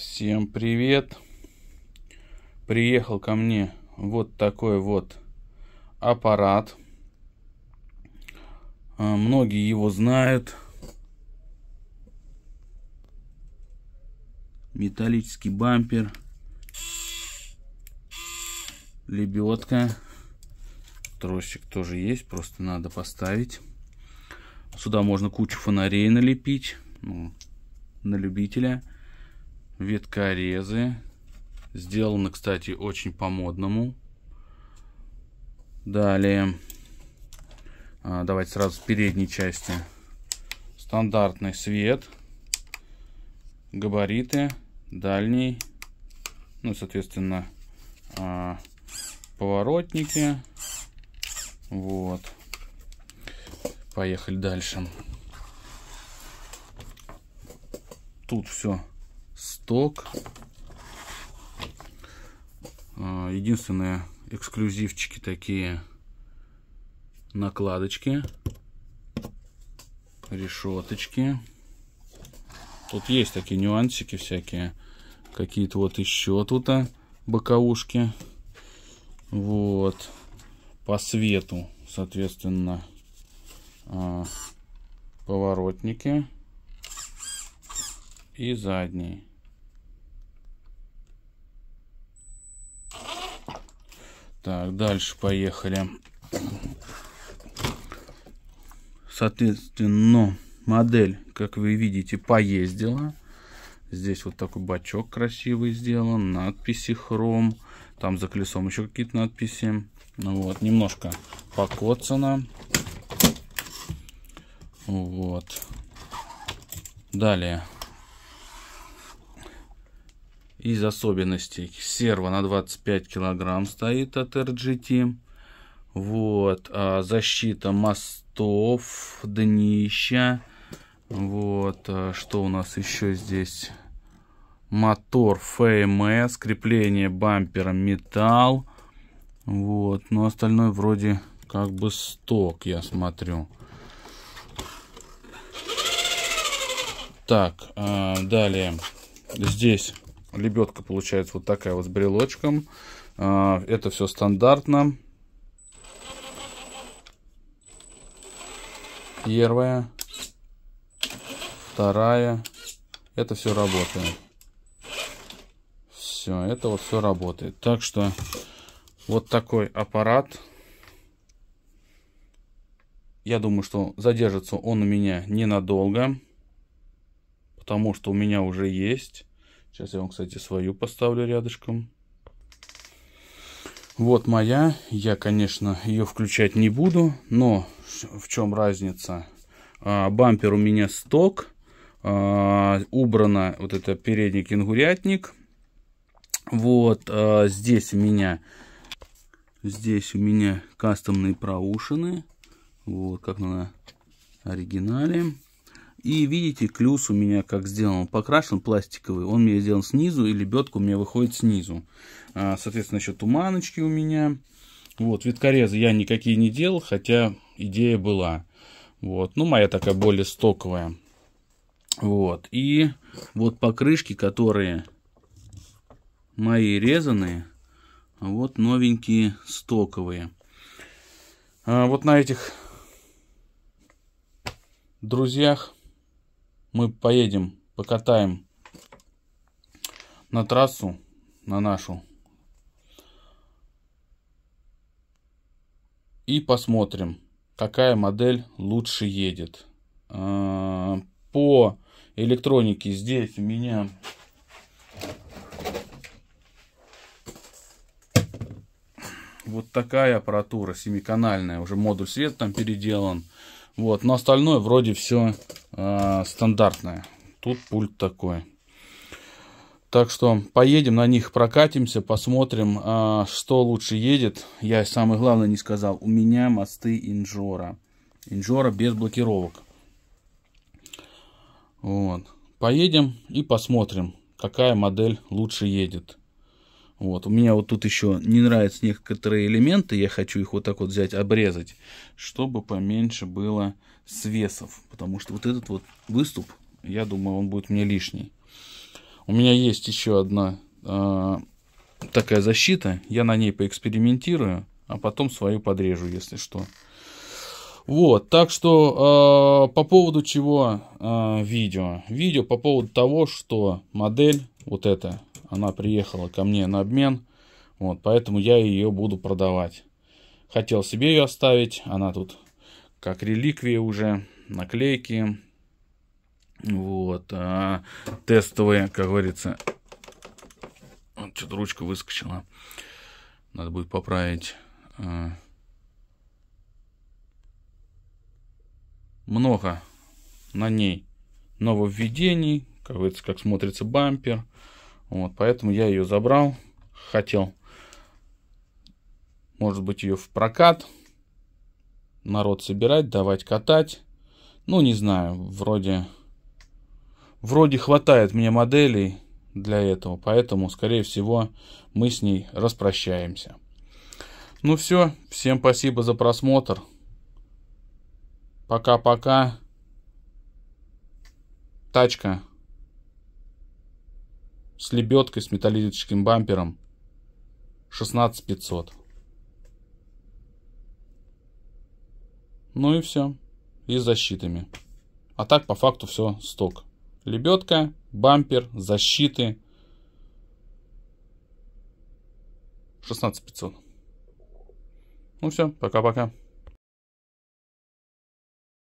Всем привет! Приехал ко мне вот такой вот аппарат. А, многие его знают. Металлический бампер. Лебедка. Тросик тоже есть, просто надо поставить. Сюда можно кучу фонарей налепить. Ну, на любителя Веткорезы. Сделано, кстати, очень по-модному. Далее. А, давайте сразу с передней части. Стандартный свет. Габариты. Дальний. Ну, соответственно, а, поворотники. Вот. Поехали дальше. Тут все листок. А, единственные эксклюзивчики такие накладочки, решеточки. Тут есть такие нюансики всякие. Какие-то вот еще тут -то а, боковушки. Вот. По свету, соответственно, а, поворотники и задний. Так, дальше поехали. Соответственно, модель, как вы видите, поездила. Здесь вот такой бачок красивый сделан, надписи хром. Там за колесом еще какие-то надписи. Ну вот, немножко покоцано. Вот. Далее. Из особенностей серва на 25 килограмм стоит от RGT. Вот, а, защита мостов, днища. Вот, а, что у нас еще здесь? Мотор ФМС, крепление бампера металл. Вот, но остальное вроде как бы сток, я смотрю. Так, а, далее здесь Лебедка получается вот такая вот с брелочком. А, это все стандартно. Первая. Вторая. Это все работает. Все, это вот все работает. Так что вот такой аппарат. Я думаю, что задержится он у меня ненадолго. Потому что у меня уже есть Сейчас я вам, кстати, свою поставлю рядышком. Вот моя. Я, конечно, ее включать не буду. Но в чем разница? А, бампер у меня сток. А, убрано вот это передний кенгурятник. Вот а, здесь у меня... Здесь у меня кастомные проушины. Вот как на оригинале. И видите, клюс у меня как сделан, покрашен пластиковый, он мне сделан снизу, и лебедка у меня выходит снизу. А, соответственно, еще туманочки у меня. Вот, виткорезы я никакие не делал, хотя идея была. Вот, ну, моя такая более стоковая. Вот, и вот покрышки, которые мои резанные, а вот новенькие стоковые. А вот на этих друзьях мы поедем, покатаем на трассу, на нашу. И посмотрим, какая модель лучше едет. А, по электронике здесь у меня вот такая аппаратура семиканальная. Уже модуль света там переделан. Вот, но остальное вроде все э, а, стандартное. Тут пульт такой. Так что поедем на них, прокатимся, посмотрим, э, что лучше едет. Я самое главное не сказал. У меня мосты Инжора. Инжора без блокировок. Вот. Поедем и посмотрим, какая модель лучше едет. Вот. У меня вот тут еще не нравятся некоторые элементы, я хочу их вот так вот взять, обрезать, чтобы поменьше было свесов, потому что вот этот вот выступ, я думаю, он будет мне лишний. У меня есть еще одна э, такая защита, я на ней поэкспериментирую, а потом свою подрежу, если что. Вот, так что э, по поводу чего э, видео? Видео по поводу того, что модель вот эта она приехала ко мне на обмен. Вот, поэтому я ее буду продавать. Хотел себе ее оставить. Она тут как реликвия уже. Наклейки. Вот. А, тестовые, как говорится. Вот, что-то ручка выскочила. Надо будет поправить. А, много на ней нововведений. Как говорится, как смотрится бампер. Вот, поэтому я ее забрал. Хотел, может быть, ее в прокат. Народ собирать, давать катать. Ну, не знаю, вроде... Вроде хватает мне моделей для этого. Поэтому, скорее всего, мы с ней распрощаемся. Ну все, всем спасибо за просмотр. Пока-пока. Тачка с лебедкой, с металлическим бампером. 16 500. Ну и все. И защитами. А так по факту все сток. Лебедка, бампер, защиты. 16 500. Ну все, пока-пока.